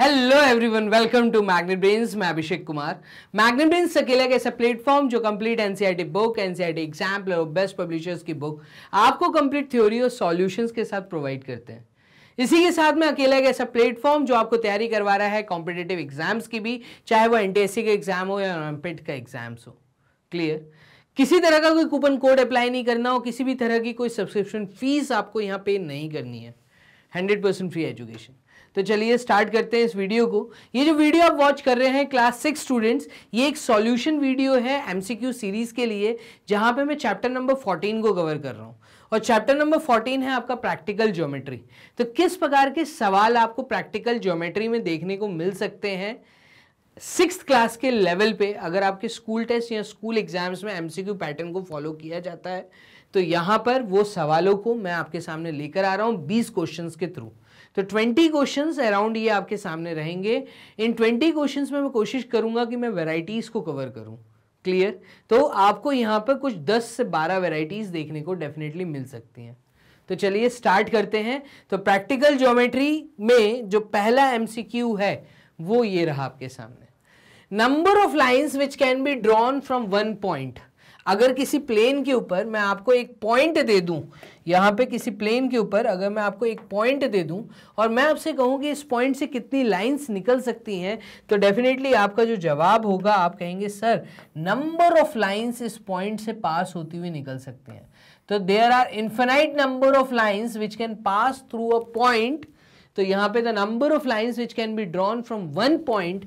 hello everyone welcome to magnet brains मैं Abhishek Kumar magnet brains अकेला एक ऐसा प्लेटफॉर्म जो complete NCERT book NCERT exemplar और बेस्ट पब्लिशर्स की बुक आपको कंप्लीट थ्योरी और सॉल्यूशंस के साथ प्रोवाइड करते हैं इसी के साथ में अकेला एक ऐसा प्लेटफॉर्म जो आपको तैयारी करवा रहा है कॉम्पिटेटिव एग्जाम्स की भी चाहे वो एन का एग्जाम हो या एमपेड का एग्जाम्स हो क्लियर किसी तरह का कोई कूपन कोड अप्लाई नहीं करना हो किसी भी तरह की कोई सब्सक्रिप्शन फीस आपको यहाँ पे नहीं करनी है हंड्रेड परसेंट फ्री एजुकेशन तो चलिए स्टार्ट करते हैं इस वीडियो को ये जो वीडियो आप वॉच कर रहे हैं क्लास सिक्स स्टूडेंट्स ये एक सॉल्यूशन वीडियो है एमसीक्यू सीरीज़ के लिए जहाँ पे मैं चैप्टर नंबर फोर्टीन को कवर कर रहा हूँ और चैप्टर नंबर फोर्टीन है आपका प्रैक्टिकल ज्योमेट्री तो किस प्रकार के सवाल आपको प्रैक्टिकल ज्योमेट्री में देखने को मिल सकते हैं सिक्स क्लास के लेवल पे अगर आपके स्कूल टेस्ट या स्कूल एग्जाम्स में एमसीक्यू पैटर्न को फॉलो किया जाता है तो यहाँ पर वो सवालों को मैं आपके सामने लेकर आ रहा हूँ बीस क्वेश्चन के थ्रू तो 20 क्वेश्चन अराउंड ये आपके सामने रहेंगे इन 20 क्वेश्चन में मैं कोशिश करूंगा कि मैं वेराइटीज़ को कवर करूँ क्लियर तो आपको यहाँ पर कुछ 10 से 12 वेराइटीज़ देखने को डेफिनेटली मिल सकती हैं तो चलिए स्टार्ट करते हैं तो प्रैक्टिकल ज्योमेट्री में जो पहला एमसीक्यू है वो ये रहा आपके सामने number of lines which can be drawn from one point अगर किसी प्लेन के ऊपर मैं आपको एक पॉइंट दे दूं यहाँ पे किसी प्लेन के ऊपर अगर मैं आपको एक पॉइंट दे दूँ और मैं आपसे कहूँ कि इस पॉइंट से कितनी लाइन्स निकल सकती हैं तो डेफिनेटली आपका जो जवाब होगा आप कहेंगे सर नंबर ऑफ लाइन्स इस पॉइंट से पास होती हुई निकल सकती हैं तो there are infinite number of lines which can pass through a point तो यहाँ पे the number of lines which can be drawn from one point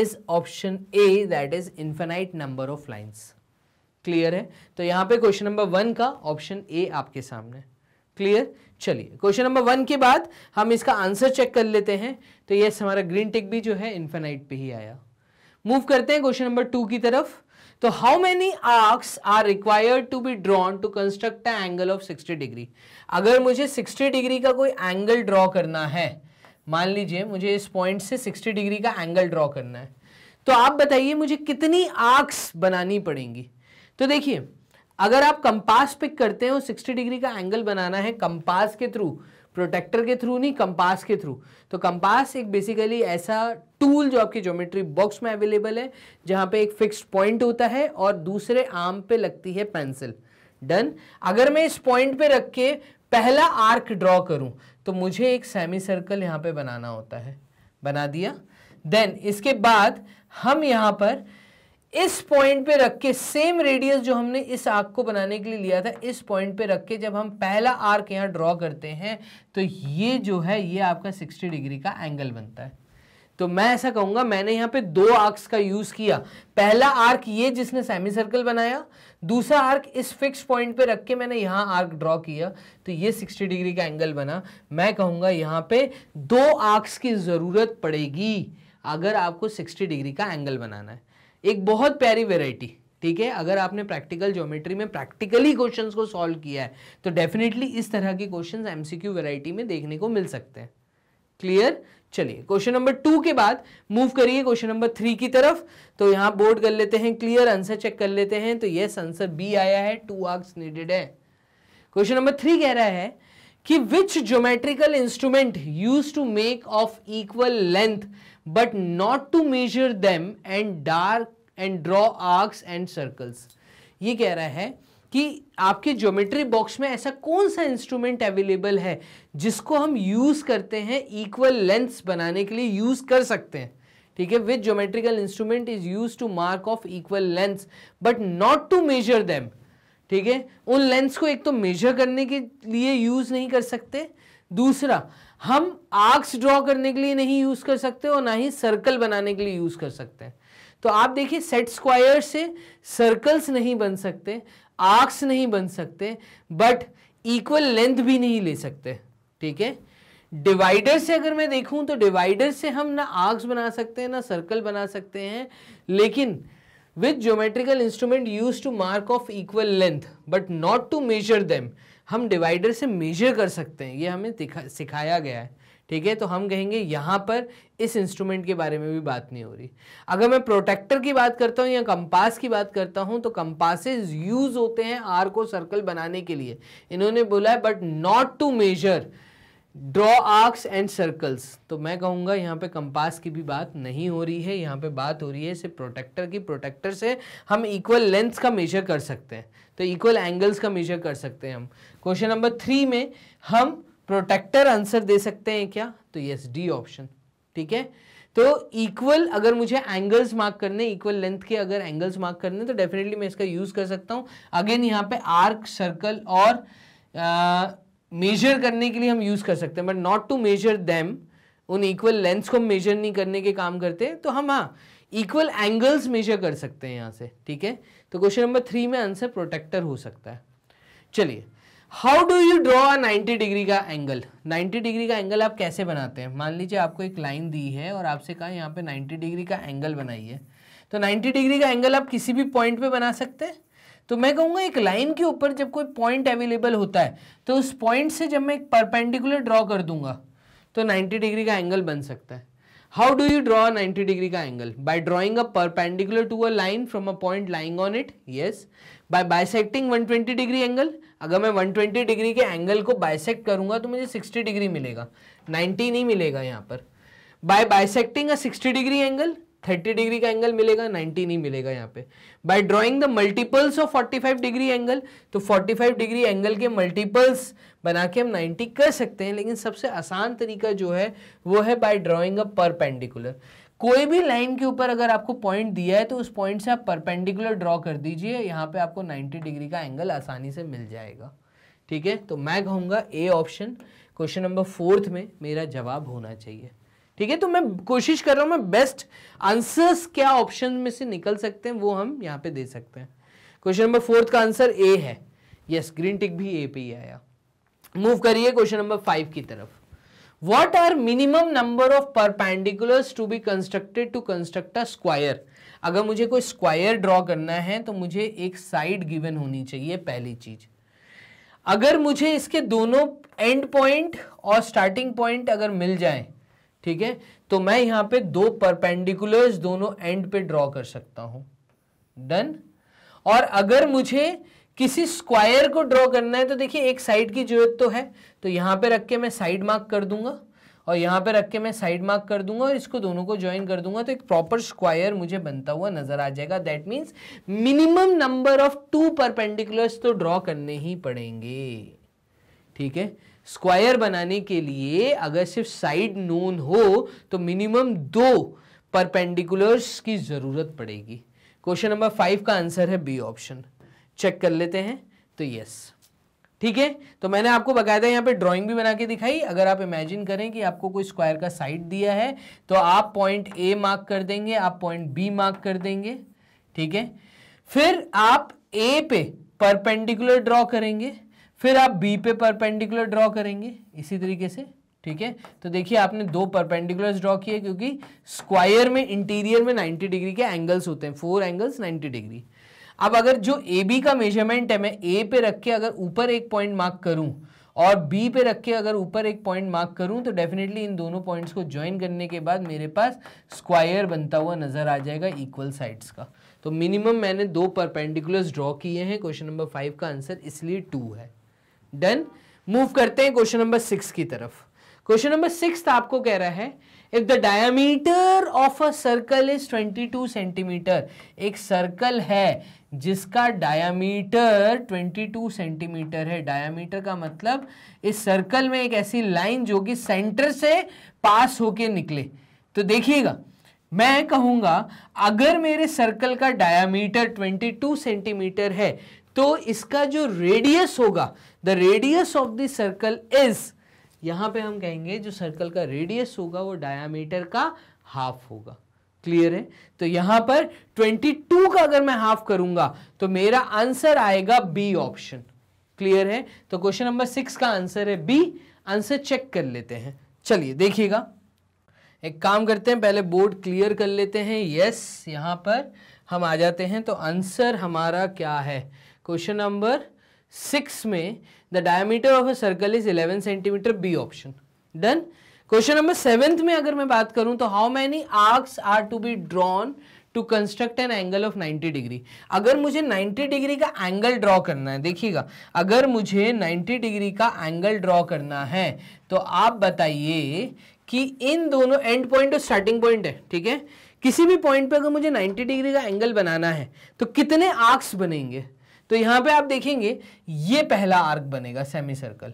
is option A that is infinite number of lines clear है तो यहाँ पे question number one का option A आपके सामने क्लियर चलिए क्वेश्चन नंबर वन के बाद हम इसका आंसर चेक कर लेते हैं तो यस हमारा ग्रीन टिक भी जो है इन्फेनाइट पे ही आया मूव करते हैं क्वेश्चन नंबर टू की तरफ तो how many arcs are required to be drawn to construct angle of 60 degree अगर मुझे 60 डिग्री का कोई एंगल ड्रॉ करना है मान लीजिए मुझे इस पॉइंट से 60 डिग्री का एंगल ड्रॉ करना है तो आप बताइए मुझे कितनी आर्क्स बनानी पड़ेंगी तो देखिए अगर आप कंपास पिक करते हो 60 डिग्री का एंगल बनाना है कंपास के थ्रू प्रोटेक्टर के थ्रू नहीं कंपास के थ्रू तो कंपास एक बेसिकली ऐसा टूल जो आपकी ज्योमेट्री बॉक्स में अवेलेबल है जहां पे एक फिक्स्ड पॉइंट होता है और दूसरे आर्म पे लगती है पेंसिल डन अगर मैं इस पॉइंट पे रख के पहला आर्क ड्रॉ करूं तो मुझे एक सेमी सर्कल यहां पे बनाना होता है बना दिया देन इसके बाद हम यहां पर इस पॉइंट पे रख के सेम रेडियस जो हमने इस आर्क को बनाने के लिए लिया था इस पॉइंट पे रख के जब हम पहला आर्क यहाँ ड्रॉ करते हैं तो ये जो है ये आपका 60 डिग्री का एंगल बनता है तो मैं ऐसा कहूँगा मैंने यहाँ पे दो आर्क्स का यूज़ किया पहला आर्क ये जिसने सेमी सर्कल बनाया दूसरा आर्क इस फिक्स पॉइंट पे रख के मैंने यहाँ आर्क ड्रॉ किया तो ये 60 डिग्री का एंगल बना मैं कहूँगा यहाँ पे दो आर्क्स की ज़रूरत पड़ेगी अगर आपको 60 डिग्री का एंगल बनाना है एक बहुत प्यारी वेराइटी ठीक है अगर आपने प्रैक्टिकल ज्योमेट्री में प्रैक्टिकली क्वेश्चन को सॉल्व किया है तो डेफिनेटली इस तरह के क्वेश्चंस एमसीक्यू वैरायटी में देखने को मिल सकते हैं क्लियर चलिए क्वेश्चन नंबर टू के बाद मूव करिए क्वेश्चन नंबर थ्री की तरफ तो यहां बोर्ड कर लेते हैं क्लियर आंसर चेक कर लेते हैं तो यस आंसर बी आया है टू आर्स नीडेड है क्वेश्चन नंबर थ्री कह रहा है कि which geometrical instrument use to make of equal length but not to measure them and dark and draw arcs and circles ये कह रहा है कि आपके ज्योमेट्री बॉक्स में ऐसा कौन सा इंस्ट्रूमेंट अवेलेबल है जिसको हम यूज़ करते हैं इक्वल लेंथ्स बनाने के लिए यूज़ कर सकते हैं ठीक है with geometrical instrument is use to mark off equal lengths but not to measure them ठीक है उन लेंस को एक तो मेजर करने के लिए यूज़ नहीं कर सकते दूसरा हम आर्क्स ड्रॉ करने के लिए नहीं यूज कर सकते और ना ही सर्कल बनाने के लिए यूज कर सकते हैं तो आप देखिए सेट स्क्वायर से सर्कल्स नहीं बन सकते आर्क्स नहीं बन सकते बट इक्वल लेंथ भी नहीं ले सकते ठीक है डिवाइडर से अगर मैं देखूं तो डिवाइडर से हम ना आर्क्स बना सकते हैं ना सर्कल बना सकते हैं लेकिन with geometrical instrument use to mark off equal length but not to measure them हम डिवाइडर से मेजर कर सकते हैं ये हमें सिखाया गया है ठीक है तो हम कहेंगे यहाँ पर इस इंस्ट्रूमेंट के बारे में भी बात नहीं हो रही अगर मैं प्रोटेक्टर की बात करता हूँ या कंपास की बात करता हूँ तो कंपासेज यूज होते हैं आर को सर्कल बनाने के लिए इन्होंने बोला है but not to measure draw arcs and circles तो मैं कहूँगा यहाँ पे कंपास की भी बात नहीं हो रही है यहाँ पे बात हो रही है सिर्फ प्रोटेक्टर की प्रोटेक्टर से हम इक्वल लेंथ का मेजर कर सकते हैं तो इक्वल एंगल्स का मेजर कर सकते हैं हम क्वेश्चन नंबर थ्री में हम प्रोटेक्टर आंसर दे सकते हैं क्या तो यस डी ऑप्शन ठीक है तो इक्वल अगर मुझे एंगल्स मार्क करने इक्वल लेंथ के अगर एंगल्स मार्क करने तो डेफिनेटली मैं इसका यूज़ कर सकता हूँ अगेन यहाँ पे आर्क सर्कल और आ, मेजर करने के लिए हम यूज़ कर सकते हैं but not to measure them उन इक्वल लेंस को मेजर नहीं करने के काम करते तो हम हाँ इक्वल एंगल्स मेजर कर सकते हैं यहाँ से ठीक है तो क्वेश्चन नंबर थ्री में आंसर प्रोटेक्टर हो सकता है चलिए how do you draw a 90 degree का एंगल 90 डिग्री का एंगल आप कैसे बनाते हैं मान लीजिए आपको एक लाइन दी है और आपसे कहा यहाँ पे 90 डिग्री का एंगल बनाइए तो 90 डिग्री का एंगल आप किसी भी पॉइंट पे बना सकते हैं तो मैं कहूंगा एक लाइन के ऊपर जब कोई पॉइंट अवेलेबल होता है तो उस पॉइंट से जब मैं एक परपेंडिकुलर ड्रॉ कर दूंगा तो 90 डिग्री का एंगल बन सकता है how do you draw 90 degree का angle by drawing a perpendicular to a line from a point lying on it yes by bisecting 120 degree angle अगर मैं 120 डिग्री के एंगल को बायसेक्ट करूंगा तो मुझे 60 डिग्री मिलेगा 90 नहीं मिलेगा यहाँ पर by bisecting a 60 degree angle thirty degree का एंगल मिलेगा नाइन्टी नहीं मिलेगा यहाँ पे by drawing the multiples of forty five degree angle तो फोर्टी फाइव डिग्री एंगल के मल्टीपल्स बना के हम नाइन्टी कर सकते हैं लेकिन सबसे आसान तरीका जो है वो है बाय ड्रॉइंग अ परपेंडिकुलर कोई भी लाइन के ऊपर अगर आपको पॉइंट दिया है तो उस पॉइंट से आप परपेंडिकुलर ड्रॉ कर दीजिए यहाँ पे आपको नाइन्टी डिग्री का एंगल आसानी से मिल जाएगा ठीक है तो मैं कहूँगा A option question number fourth में मेरा जवाब होना चाहिए ठीक है तो मैं कोशिश कर रहा हूं मैं बेस्ट आंसर्स क्या ऑप्शन में से निकल सकते हैं वो हम यहां पे दे सकते हैं क्वेश्चन नंबर फोर्थ का आंसर ए है यस ग्रीन टिक भी ए पे ही आया मूव करिए क्वेश्चन नंबर फाइव की तरफ what are minimum number of perpendiculars to be constructed to construct a square अगर मुझे कोई स्क्वायर ड्रॉ करना है तो मुझे एक साइड गिवन होनी चाहिए पहली चीज अगर मुझे इसके दोनों एंड पॉइंट और स्टार्टिंग पॉइंट अगर मिल जाए ठीक है तो मैं यहाँ पे दो परपेंडिकुलर्स दोनों एंड पे ड्रॉ कर सकता हूं डन और अगर मुझे किसी स्क्वायर को ड्रॉ करना है तो देखिए एक साइड की जरूरत तो है तो यहां पे रख के मैं साइड मार्क कर दूंगा और यहां पे रख के मैं साइड मार्क कर दूंगा और इसको दोनों को ज्वाइन कर दूंगा तो एक प्रॉपर स्क्वायर मुझे बनता हुआ नजर आ जाएगा that means minimum number of two perpendiculars तो ड्रॉ करने ही पड़ेंगे ठीक है स्क्वायर बनाने के लिए अगर सिर्फ साइड नोन हो तो मिनिमम दो परपेंडिकुलर्स की ज़रूरत पड़ेगी क्वेश्चन नंबर फाइव का आंसर है बी ऑप्शन चेक कर लेते हैं तो यस ठीक है तो मैंने आपको बकायदा यहाँ पे ड्राइंग भी बना के दिखाई अगर आप इमेजिन करें कि आपको कोई स्क्वायर का साइड दिया है तो आप पॉइंट ए मार्क कर देंगे आप पॉइंट बी मार्क कर देंगे ठीक है फिर आप ए पे परपेंडिकुलर ड्रॉ करेंगे फिर आप बी पे परपेंडिकुलर ड्रॉ करेंगे इसी तरीके से ठीक है तो देखिए आपने दो परपेंडिकुलर्स ड्रॉ किए क्योंकि स्क्वायर में इंटीरियर में 90 डिग्री के एंगल्स होते हैं फोर एंगल्स 90 डिग्री अब अगर जो ए बी का मेजरमेंट है मैं ए पे रख के अगर ऊपर एक पॉइंट मार्क करूं और बी पे रख के अगर ऊपर एक पॉइंट मार्क करूं तो डेफिनेटली इन दोनों पॉइंट्स को ज्वाइन करने के बाद मेरे पास स्क्वायर बनता हुआ नजर आ जाएगा इक्वल साइड्स का तो मिनिमम मैंने दो परपेंडिकुलर्स ड्रॉ किए हैं क्वेश्चन नंबर फाइव का आंसर इसलिए टू है डन मूव करते हैं क्वेश्चन नंबर सिक्स की तरफ क्वेश्चन नंबर सिक्स आपको कह रहा है if the diameter of a circle is 22 centimetre एक सर्कल है जिसका डायामीटर 22 सेंटीमीटर है डायमीटर का मतलब इस सर्कल में एक ऐसी लाइन जो कि सेंटर से पास होके निकले तो देखिएगा मैं कहूंगा अगर मेरे सर्कल का डायामीटर 22 सेंटीमीटर है तो इसका जो रेडियस होगा the radius of the circle is यहां पे हम कहेंगे जो सर्कल का रेडियस होगा वो डायामीटर का हाफ होगा क्लियर है तो यहाँ पर 22 का अगर मैं हाफ करूंगा तो मेरा आंसर आएगा बी ऑप्शन क्लियर है तो क्वेश्चन नंबर सिक्स का आंसर है बी आंसर चेक कर लेते हैं चलिए देखिएगा एक काम करते हैं पहले बोर्ड क्लियर कर लेते हैं यस यहाँ पर हम आ जाते हैं तो आंसर हमारा क्या है क्वेश्चन नंबर सिक्स में the diameter of a circle is eleven centimetre B option done question number seventh में अगर मैं बात करूं तो how many arcs are to be drawn to construct an angle of 90 degree अगर मुझे 90 डिग्री का एंगल ड्रॉ करना है देखिएगा अगर मुझे 90 डिग्री का एंगल ड्रॉ करना है तो आप बताइए कि इन दोनों एंड पॉइंट और स्टार्टिंग पॉइंट है ठीक है किसी भी पॉइंट पे अगर मुझे 90 डिग्री का एंगल बनाना है तो कितने आर्क्स बनेंगे तो यहां पे आप देखेंगे ये पहला आर्क बनेगा सेमी सर्कल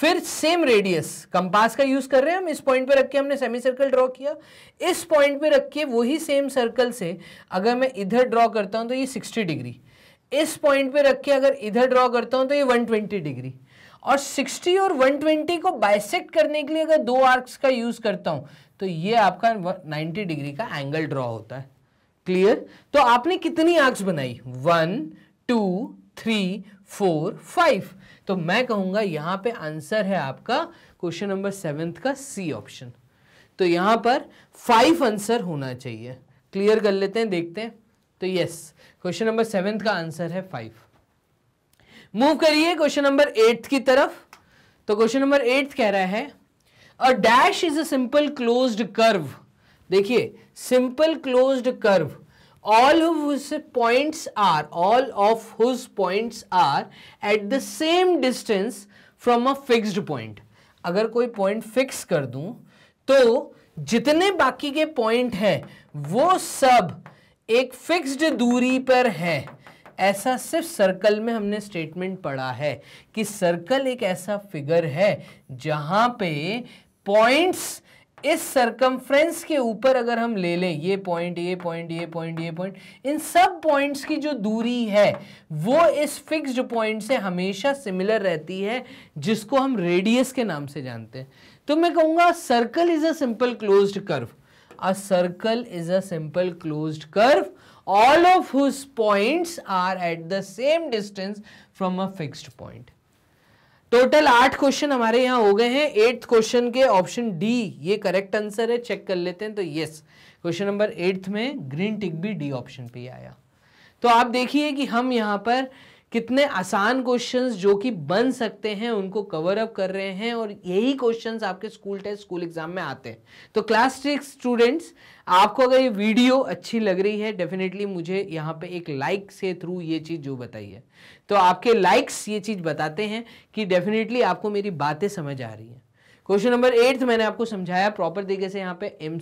फिर सेम रेडियस कंपास का यूज कर रहे हैं हम इस पॉइंट पे रख के हमने सेमी सर्कल ड्रॉ किया इस पॉइंट पे रख के वही सेम सर्कल से अगर मैं इधर ड्रॉ करता हूं तो ये 60 डिग्री इस पॉइंट पे रख के अगर इधर ड्रॉ करता हूं तो ये 120 डिग्री और 60 और 120 को बाइसेक्ट करने के लिए अगर दो आर्क्स का यूज करता हूं तो ये आपका 90 डिग्री का एंगल ड्रॉ होता है क्लियर तो आपने कितनी आर्क्स बनाई one two three four five तो मैं कहूंगा यहां पे आंसर है आपका क्वेश्चन नंबर सेवेंथ का सी ऑप्शन तो यहां पर फाइव आंसर होना चाहिए क्लियर कर लेते हैं देखते हैं तो यस क्वेश्चन नंबर सेवेंथ का आंसर है फाइव मूव करिए क्वेश्चन नंबर एट्थ की तरफ तो क्वेश्चन नंबर एट्थ कह रहा है a dash is a simple closed curve देखिए simple closed curve all of whose points are all of whose points are at the same distance from a fixed point agar koi point fix kar dun to jitne baki ke point hai wo sab ek fixed duri par hai ऐसा सिर्फ circle में हमने statement पढ़ा है कि circle एक ऐसा figure है जहां पे पॉइंट्स इस सरकमफ्रेंस के ऊपर अगर हम ले लें ये पॉइंट ये पॉइंट ये पॉइंट ये पॉइंट इन सब पॉइंट्स की जो दूरी है वो इस फिक्स्ड पॉइंट से हमेशा सिमिलर रहती है जिसको हम रेडियस के नाम से जानते हैं तो मैं कहूँगा circle is a simple closed curve a circle is a simple closed curve all of whose points are at the same distance from a fixed point total आठ क्वेश्चन हमारे यहाँ हो गए हैं एट्थ क्वेश्चन के ऑप्शन डी ये correct answer है check कर लेते हैं तो यस क्वेश्चन नंबर एट्थ में ग्रीन टिक भी डी ऑप्शन पे आया तो आप देखिए कि हम यहाँ पर कितने आसान क्वेश्चंस जो कि बन सकते हैं उनको कवर अप कर रहे हैं और यही क्वेश्चंस आपके स्कूल टेस्ट स्कूल एग्जाम में आते हैं तो क्लास सिक्स स्टूडेंट्स आपको अगर ये वीडियो अच्छी लग रही है डेफिनेटली मुझे यहाँ पे एक लाइक से थ्रू ये चीज़ जो बताई है तो आपके लाइक्स ये चीज़ बताते हैं कि डेफिनेटली आपको मेरी बातें समझ आ रही हैं क्वेश्चन नंबर एट्थ तो मैंने आपको समझाया प्रॉपर तरीके से यहाँ पे एम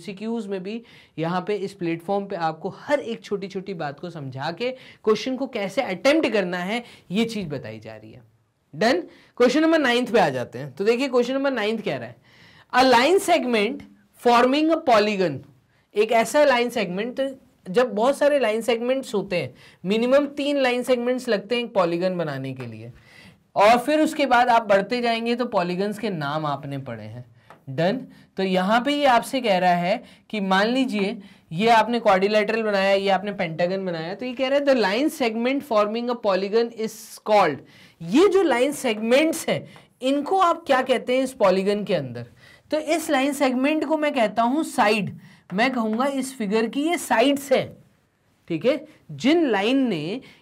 में भी यहाँ पे इस प्लेटफॉर्म पे आपको हर एक छोटी छोटी बात को समझा के क्वेश्चन को कैसे अटेम्प्ट करना है ये चीज़ बताई जा रही है डन क्वेश्चन नंबर नाइन्थ पे आ जाते हैं तो देखिए क्वेश्चन नंबर नाइन्थ कह रहा है a line segment forming a polygon एक ऐसा लाइन सेगमेंट जब बहुत सारे लाइन सेगमेंट्स होते हैं मिनिमम तीन लाइन सेगमेंट्स लगते हैं एक पॉलीगन बनाने के लिए और फिर उसके बाद आप बढ़ते जाएंगे तो पॉलीगन्स के नाम आपने पढ़े हैं डन तो यहाँ पे ये आपसे कह रहा है कि मान लीजिए ये आपने क्वारिलेटरल बनाया ये आपने पेंटागन बनाया तो ये कह रहा है the line segment forming a polygon is called ये जो लाइन सेगमेंट्स हैं इनको आप क्या कहते हैं इस पॉलीगन के अंदर तो इस लाइन सेगमेंट को मैं कहता हूँ साइड मैं कहूँगा इस फिगर की ये साइड्स हैं ठीक है जिन लाइन ने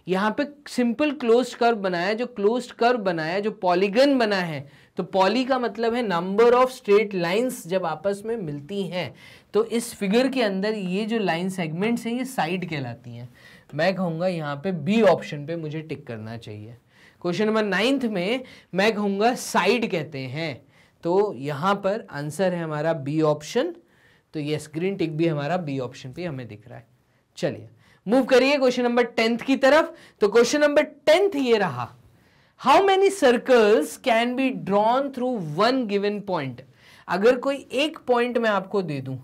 यहाँ पे सिंपल क्लोज्ड कर्व बनाया जो क्लोज्ड कर्व बनाया जो पॉलीगन बना है तो पॉली का मतलब है नंबर ऑफ स्ट्रेट लाइंस जब आपस में मिलती हैं तो इस फिगर के अंदर ये जो लाइन सेगमेंट्स हैं ये साइड कहलाती हैं मैं कहूँगा यहाँ पे बी ऑप्शन पे मुझे टिक करना चाहिए क्वेश्चन नंबर नाइन्थ में मैं कहूँगा साइड कहते हैं तो यहाँ पर आंसर है हमारा बी ऑप्शन तो यस ग्रीन टिक भी हमारा बी ऑप्शन पे हमें दिख रहा है चलिए मूव करिए क्वेश्चन नंबर टेंथ की तरफ तो क्वेश्चन नंबर टेंथ ये रहा how many circles can be drawn through one given point अगर कोई एक पॉइंट मैं आपको दे दूं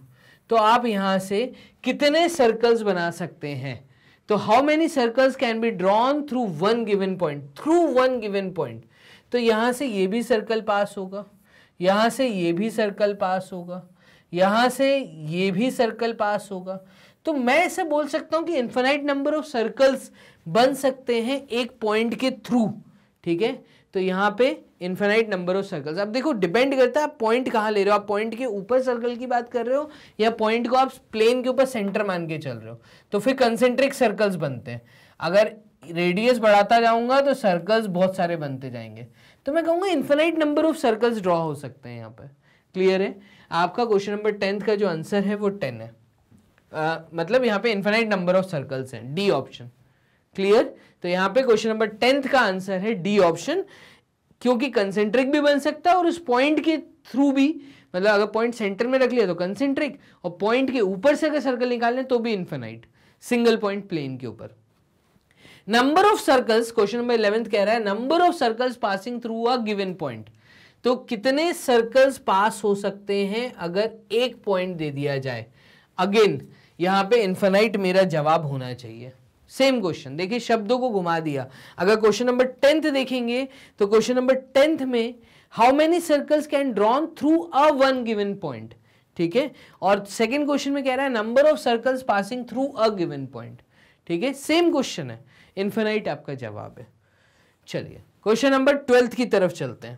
तो आप यहां से कितने सर्कल्स बना सकते हैं तो how many circles can be drawn through one given point through one given point तो यहां से ये भी सर्कल पास होगा यहां से ये भी सर्कल पास होगा यहां से ये भी सर्कल पास होगा तो मैं ऐसे बोल सकता हूँ कि इन्फेनाइट नंबर ऑफ सर्कल्स बन सकते हैं एक पॉइंट के थ्रू ठीक है तो यहाँ पे इन्फेनाइट नंबर ऑफ सर्कल्स अब देखो डिपेंड करता है आप पॉइंट कहाँ ले रहे हो आप पॉइंट के ऊपर सर्कल की बात कर रहे हो या पॉइंट को आप प्लेन के ऊपर सेंटर मान के चल रहे हो तो फिर कंसेंट्रिक सर्कल्स बनते हैं अगर रेडियस बढ़ाता जाऊंगा तो सर्कल्स बहुत सारे बनते जाएंगे तो मैं कहूँगा infinite number of circles draw हो सकते हैं यहाँ पर क्लियर है आपका क्वेश्चन नंबर टेंथ का जो आंसर है वो टेन है आ, मतलब यहाँ पे इन्फेनाइट नंबर ऑफ सर्कल्स हैं डी ऑप्शन क्लियर तो यहाँ पे क्वेश्चन नंबर टेंथ का आंसर है डी ऑप्शन क्योंकि कंसेंट्रिक भी बन सकता है और उस पॉइंट के थ्रू भी मतलब अगर पॉइंट सेंटर में रख लिया तो कंसेंट्रिक और पॉइंट के ऊपर से अगर सर्कल निकालें तो भी इन्फेनाइट सिंगल पॉइंट प्लेन के ऊपर number of circles question number eleventh कह रहा है number of circles passing through a given point तो कितने सर्कल्स पास हो सकते हैं अगर एक पॉइंट दे दिया जाए अगेन यहाँ पे इन्फेनाइट मेरा जवाब होना चाहिए सेम क्वेश्चन देखिए शब्दों को घुमा दिया अगर क्वेश्चन नंबर टेंथ देखेंगे तो क्वेश्चन नंबर टेंथ में how many circles can drawn through a one given point ठीक है और सेकेंड क्वेश्चन में कह रहा है number of circles passing through a given point ठीक है सेम क्वेश्चन है इन्फेनाइट आपका जवाब है चलिए क्वेश्चन नंबर ट्वेल्थ की तरफ चलते हैं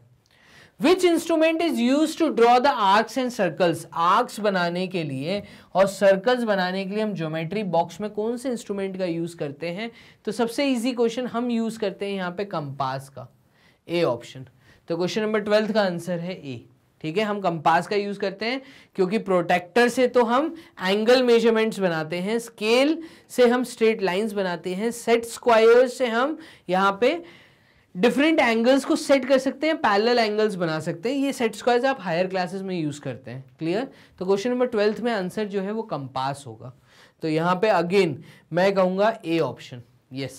which instrument is use to draw the arcs and circles arcs बनाने के लिए और सर्कल्स बनाने के लिए हम ज्योमेट्री बॉक्स में कौन से इंस्ट्रूमेंट का यूज़ करते हैं तो सबसे इजी क्वेश्चन हम यूज़ करते हैं यहाँ पे कंपास का ए ऑप्शन तो क्वेश्चन नंबर ट्वेल्थ का आंसर है ए ठीक है हम कंपास का यूज़ करते हैं क्योंकि प्रोटेक्टर से तो हम एंगल मेजरमेंट्स बनाते हैं स्केल से हम स्ट्रेट लाइंस बनाते हैं सेट स्क्वायर्स से हम यहाँ पे डिफरेंट एंगल्स को सेट कर सकते हैं पैरेलल एंगल्स बना सकते हैं ये सेट स्क्वायर्स आप हायर क्लासेस में यूज़ करते हैं क्लियर तो क्वेश्चन नंबर ट्वेल्थ में आंसर जो है वो कंपास होगा तो यहाँ पे अगेन मैं कहूँगा ए ऑप्शन यस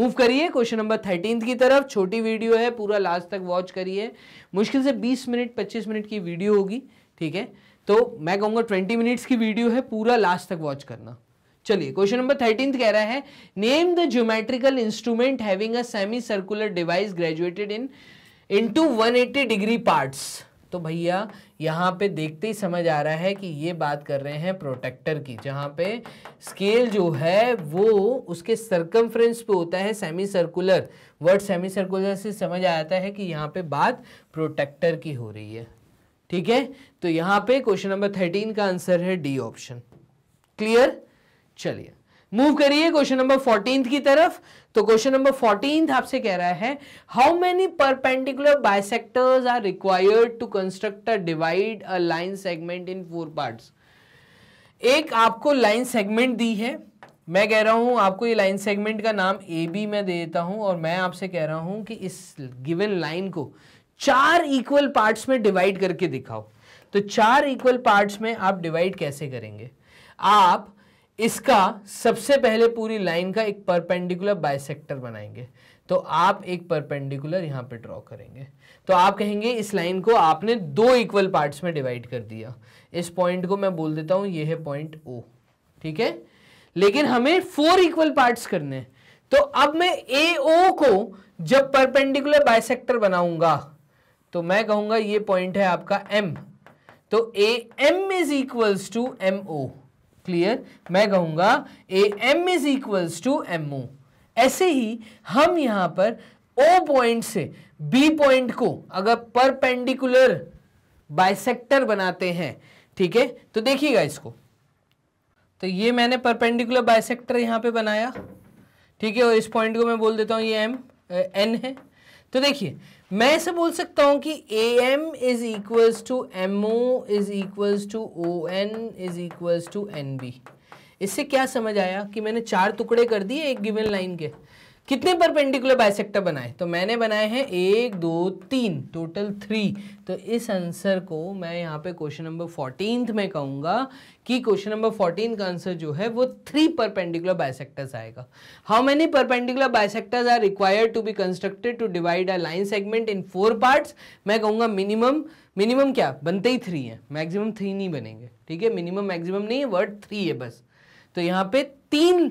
मूव करिए क्वेश्चन नंबर थर्टीन की तरफ छोटी वीडियो है पूरा लास्ट तक वॉच करिए मुश्किल से बीस मिनट पच्चीस मिनट की वीडियो होगी ठीक है तो मैं कहूँगा ट्वेंटी मिनट्स की वीडियो है पूरा लास्ट तक वॉच करना चलिए क्वेश्चन नंबर थर्टीन कह रहा है name the geometrical instrument having a semi circular device graduated in into 180 degree parts तो भैया यहाँ पे देखते ही समझ आ रहा है कि ये बात कर रहे हैं प्रोटेक्टर की जहाँ पे स्केल जो है वो उसके सर्कम्फ्रेंस पे होता है semi circular word semi circular से समझ आता है कि यहाँ पे बात प्रोटेक्टर की हो रही है ठीक है तो यहाँ पे क्वेश्चन नंबर थर्टीन का आंसर है डी ऑप्शन क्लियर चलिए मूव करिए क्वेश्चन नंबर फोर्टीन की तरफ तो क्वेश्चन नंबर फोर्टीन आपसे कह रहा है how many perpendicular bisectors are required to construct a divide a line segment in four parts एक आपको लाइन सेगमेंट दी है मैं कह रहा हूं आपको ये लाइन सेगमेंट का नाम ए बी मैं दे देता हूं और मैं आपसे कह रहा हूं कि इस गिवन लाइन को चार इक्वल पार्ट्स में डिवाइड करके दिखाओ तो चार इक्वल पार्ट्स में आप डिवाइड कैसे करेंगे आप इसका सबसे पहले पूरी लाइन का एक परपेंडिकुलर बायसेक्टर बनाएंगे तो आप एक परपेंडिकुलर यहाँ पे ड्रॉ करेंगे तो आप कहेंगे इस लाइन को आपने दो इक्वल पार्ट्स में डिवाइड कर दिया इस पॉइंट को मैं बोल देता हूँ ये है पॉइंट ओ ठीक है लेकिन हमें फोर इक्वल पार्ट्स करने हैं तो अब मैं ए ओ को जब परपेंडिकुलर बायसेक्टर बनाऊंगा तो मैं कहूंगा ये पॉइंट है आपका एम तो A M is equals to M O clear मैं कहूँगा A M is equals to M O ऐसे ही हम यहाँ पर ओ पॉइंट से बी पॉइंट को अगर परपेंडिकुलर बाइसेक्टर बनाते हैं ठीक है तो देखिएगा इसको तो ये मैंने परपेंडिकुलर बाइसेक्टर यहाँ पे बनाया ठीक है और इस पॉइंट को मैं बोल देता हूँ ये एम एन है तो देखिए मैं ऐसे बोल सकता हूं कि A M is equals to M O is equals to O N is equals to N B इससे क्या समझ आया कि मैंने चार टुकड़े कर दिए एक गिवन लाइन के कितने परपेंडिकुलर बाइसेक्टर बनाए तो मैंने बनाए हैं एक दो तीन टोटल थ्री तो इस आंसर को मैं यहाँ पे क्वेश्चन नंबर फोर्टीन में कहूँगा कि क्वेश्चन नंबर फोर्टीन का आंसर जो है वो थ्री परपेंडिकुलर बाइसेक्टर्स आएगा how many perpendicular bisectors are required to be constructed to divide a line segment in four parts मैं कहूँगा मिनिमम मिनिमम क्या बनते ही थ्री हैं मैक्सिमम थ्री नहीं बनेंगे ठीक है मिनिमम मैक्सिमम नहीं है वर्ड थ्री है बस तो यहाँ पे तीन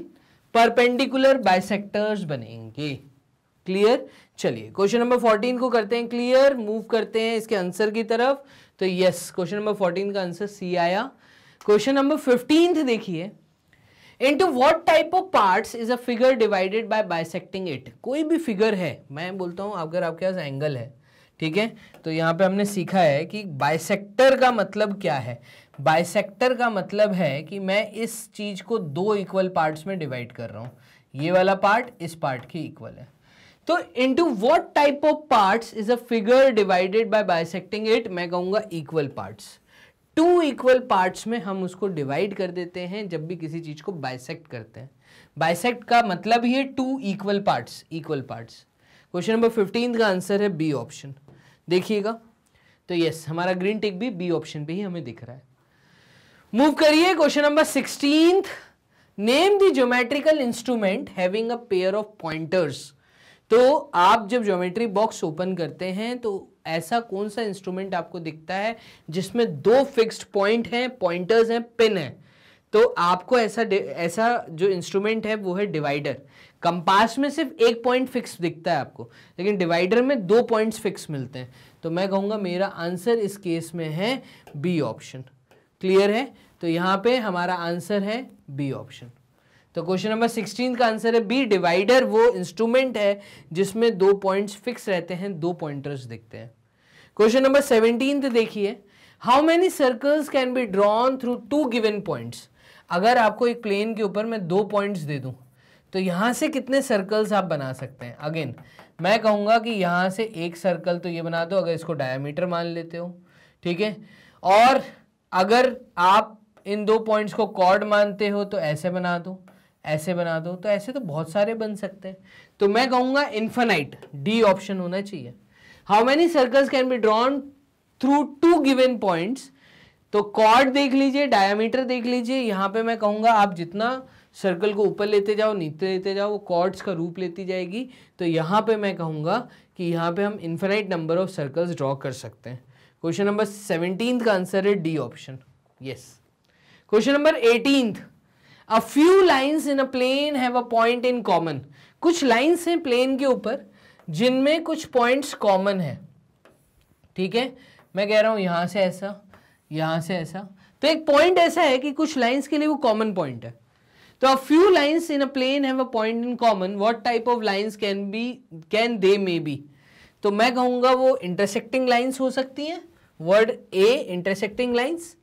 परपेंडिकुलर बाइसेक्टर्स बनेंगे क्लियर चलिए क्वेश्चन नंबर फोर्टीन को करते हैं क्लियर मूव करते हैं इसके आंसर की तरफ तो यस क्वेश्चन नंबर फोर्टीन का आंसर सी आया क्वेश्चन नंबर फिफ्टीन देखिए into what type of part is a figure divided by bisecting it कोई भी फिगर है मैं बोलता हूं अगर आपके पास एंगल है ठीक है तो यहाँ पे हमने सीखा है कि बाइसेक्टर का मतलब क्या है बाइसेक्टर का मतलब है कि मैं इस चीज़ को दो इक्वल पार्ट्स में डिवाइड कर रहा हूँ ये वाला पार्ट इस पार्ट के इक्वल है तो into what type of parts is a figure divided by bisecting it मैं कहूँगा equal parts two equal parts में हम उसको डिवाइड कर देते हैं जब भी किसी चीज़ को बाइसेक्ट करते हैं बाइसेक्ट का मतलब ही है two equal parts equal parts question number fifteen का आंसर है बी ऑप्शन देखिएगा तो यस हमारा ग्रीन टिक भी बी ऑप्शन पे ही हमें दिख रहा है मूव करिए question number sixteen name the geometrical instrument having a pair of pointers तो आप जब ज्योमेट्री बॉक्स ओपन करते हैं तो ऐसा कौन सा इंस्ट्रूमेंट आपको दिखता है जिसमें दो फिक्स्ड पॉइंट हैं पॉइंटर्स हैं पिन है तो आपको ऐसा ऐसा जो इंस्ट्रूमेंट है वो है डिवाइडर कंपास में सिर्फ एक पॉइंट फिक्स दिखता है आपको लेकिन डिवाइडर में दो पॉइंट्स फिक्स मिलते हैं तो मैं कहूँगा मेरा आंसर इस केस में है बी ऑप्शन क्लियर है तो यहाँ पे हमारा आंसर है बी ऑप्शन तो क्वेश्चन नंबर सिक्सटीन का आंसर है बी डिवाइडर वो इंस्ट्रूमेंट है जिसमें दो पॉइंट्स फिक्स रहते हैं दो पॉइंटर्स दिखते हैं क्वेश्चन नंबर सेवनटीन देखिए how many circles can be drawn through two given points अगर आपको एक प्लेन के ऊपर मैं दो पॉइंट्स दे दूं तो यहाँ से कितने सर्कल्स आप बना सकते हैं अगेन मैं कहूँगा कि यहाँ से एक सर्कल तो ये बना दो अगर इसको डायमीटर मान लेते हो ठीक है और अगर आप इन दो पॉइंट्स को कॉर्ड मानते हो तो ऐसे बना दो ऐसे बना दो तो ऐसे तो बहुत सारे बन सकते हैं तो मैं कहूँगा इन्फेनाइट डी ऑप्शन होना चाहिए how many circles can be drawn through two given points तो कॉर्ड देख लीजिए डायामीटर देख लीजिए यहाँ पे मैं कहूँगा आप जितना सर्कल को ऊपर लेते जाओ नीचे लेते जाओ वो कॉर्ड्स का रूप लेती जाएगी तो यहाँ पे मैं कहूँगा कि यहाँ पे हम infinite number of circles draw कर सकते हैं क्वेश्चन नंबर सेवनटीन का आंसर है D option yes question number eighteen a few lines in a plane have a point in common कुछ लाइन्स हैं प्लेन के ऊपर जिनमें कुछ पॉइंट्स कॉमन है ठीक है मैं कह रहा हूँ यहाँ से ऐसा यहाँ से ऐसा तो एक पॉइंट ऐसा है कि कुछ लाइंस के लिए वो कॉमन पॉइंट है तो a few lines in a plane have a point in common what type of lines can be can they may be तो मैं कहूँगा वो इंटरसेक्टिंग लाइंस हो सकती हैं वर्ड ए इंटरसेक्टिंग लाइंस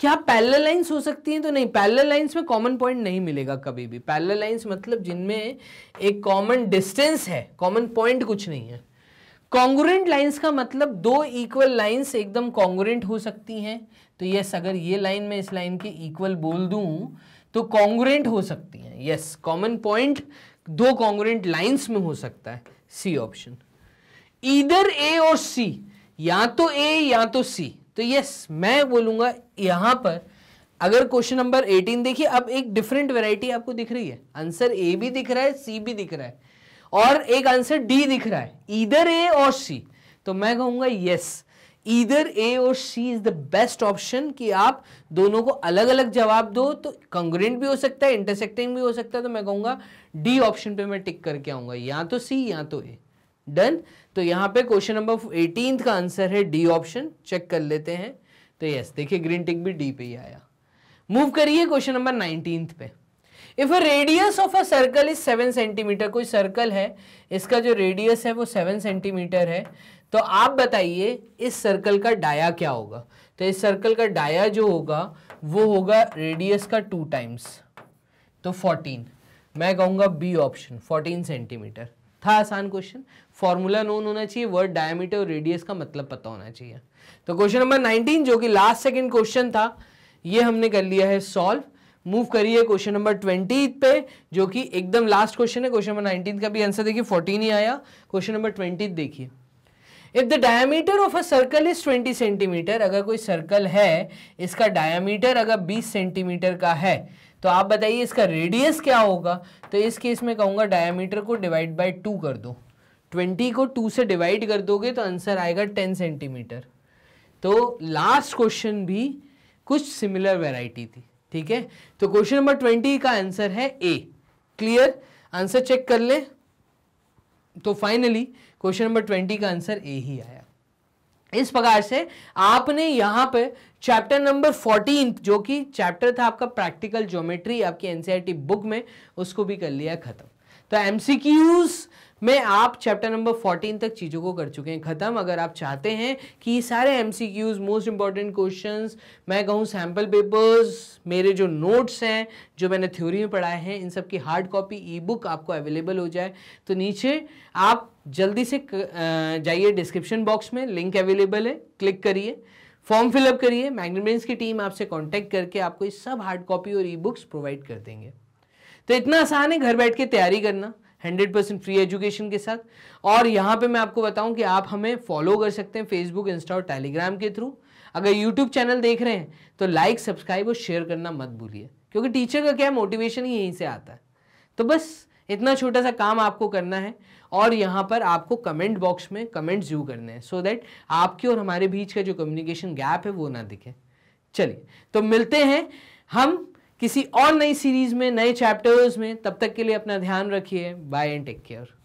क्या पैरल लाइंस हो सकती हैं तो नहीं पैरल लाइंस में कॉमन पॉइंट नहीं मिलेगा कभी भी पैरल लाइंस मतलब जिनमें एक कॉमन डिस्टेंस है कॉमन पॉइंट कुछ नहीं है कॉन्ग्रेंट लाइंस का मतलब दो इक्वल लाइंस एकदम कॉन्ग्रेंट हो सकती हैं तो यस अगर ये लाइन में इस लाइन के इक्वल बोल दूं तो कॉन्ग्रेंट हो सकती हैं यस कॉमन पॉइंट दो कॉन्ग्रेंट लाइंस में हो सकता है सी ऑप्शन इधर ए और सी या तो ए या तो सी तो यस मैं बोलूंगा यहां पर अगर क्वेश्चन नंबर 18 देखिए अब एक डिफरेंट वैरायटी आपको दिख रही है आंसर ए भी दिख रहा है सी भी दिख रहा है और एक आंसर डी दिख रहा है इधर ए और सी तो मैं कहूंगा यस इधर ए और C is the best option कि आप दोनों को अलग अलग जवाब दो तो कंग्रेंट भी हो सकता है इंटरसेक्टिंग भी हो सकता है तो मैं कहूंगा डी ऑप्शन पे मैं टिक करके आऊंगा या तो सी या तो ए डन तो यहां पे क्वेश्चन नंबर एटीन का आंसर है डी ऑप्शन चेक कर लेते हैं तो यस देखिए ग्रीन टिक भी डी पे ही आया मूव करिए क्वेश्चन नंबर नाइनटीन पे if a radius of a circle is seven centimetre कोई सर्कल है इसका जो रेडियस है वो सेवन सेंटीमीटर है तो आप बताइए इस सर्कल का डाया क्या होगा तो इस सर्कल का डाया जो होगा वो होगा रेडियस का टू टाइम्स तो फोर्टीन मैं कहूँगा बी ऑप्शन फोर्टीन सेंटीमीटर था आसान क्वेश्चन फॉर्मूला नोन होना चाहिए वर्ड डायमीटर और रेडियस का मतलब पता होना चाहिए तो क्वेश्चन नंबर नाइनटीन जो कि लास्ट सेकेंड क्वेश्चन था ये हमने कर लिया है सॉल्व मूव करिए क्वेश्चन नंबर ट्वेंटी पे जो कि एकदम लास्ट क्वेश्चन है क्वेश्चन नंबर नाइनटीन का भी आंसर देखिए फोर्टीन ही आया क्वेश्चन नंबर ट्वेंटी देखिए if the diameter of a circle is twenty centimetre अगर कोई सर्कल है इसका डायामीटर अगर बीस सेंटीमीटर का है तो आप बताइए इसका रेडियस क्या होगा तो इस केस में कहूँगा डायमीटर को डिवाइड बाई टू कर दो ट्वेंटी को टू से डिवाइड कर दोगे तो आंसर आएगा टेन सेंटीमीटर तो लास्ट क्वेश्चन भी कुछ सिमिलर वेराइटी थी ठीक है तो क्वेश्चन नंबर ट्वेंटी का आंसर है ए क्लियर आंसर चेक कर ले तो फाइनली क्वेश्चन नंबर ट्वेंटी का आंसर ए ही आया इस प्रकार से आपने यहां पे चैप्टर नंबर फोर्टीन जो कि चैप्टर था आपका प्रैक्टिकल ज्योमेट्री आपकी एनसीईआरटी बुक e में उसको भी कर लिया खत्म तो एमसीक्यूज़ में आप चैप्टर नंबर फोर्टीन तक चीज़ों को कर चुके हैं ख़त्म अगर आप चाहते हैं कि सारे M C Qs most important question मैं कहूँ सैम्पल पेपर्स मेरे जो नोट्स हैं जो मैंने थ्योरी में पढ़ाए हैं इन सब की हार्ड कॉपी ई बुक आपको अवेलेबल हो जाए तो नीचे आप जल्दी से जाइए डिस्क्रिप्शन बॉक्स में लिंक अवेलेबल है क्लिक करिए फॉर्म फिलअप करिए मैग्नेब्रेन्स की टीम आपसे कांटेक्ट करके आपको ये सब हार्ड कॉपी और ई बुक्स प्रोवाइड कर देंगे तो इतना आसान है घर बैठ के तैयारी करना हंड्रेड परसेंट फ्री एजुकेशन के साथ और यहाँ पे मैं आपको बताऊँ कि आप हमें फॉलो कर सकते हैं फेसबुक इंस्टा और टेलीग्राम के थ्रू अगर यूट्यूब चैनल देख रहे हैं तो लाइक सब्सक्राइब और शेयर करना मत भूलिए क्योंकि टीचर का क्या मोटिवेशन ही यहीं से आता है तो बस इतना छोटा सा काम आपको करना है और यहाँ पर आपको कमेंट बॉक्स में कमेंट्स जू करने हैं सो दैट आपके और हमारे बीच का जो कम्युनिकेशन गैप है वो ना दिखे चलिए तो मिलते हैं हम किसी और नई सीरीज में नए चैप्टर्स में तब तक के लिए अपना ध्यान रखिए बाय एंड टेक केयर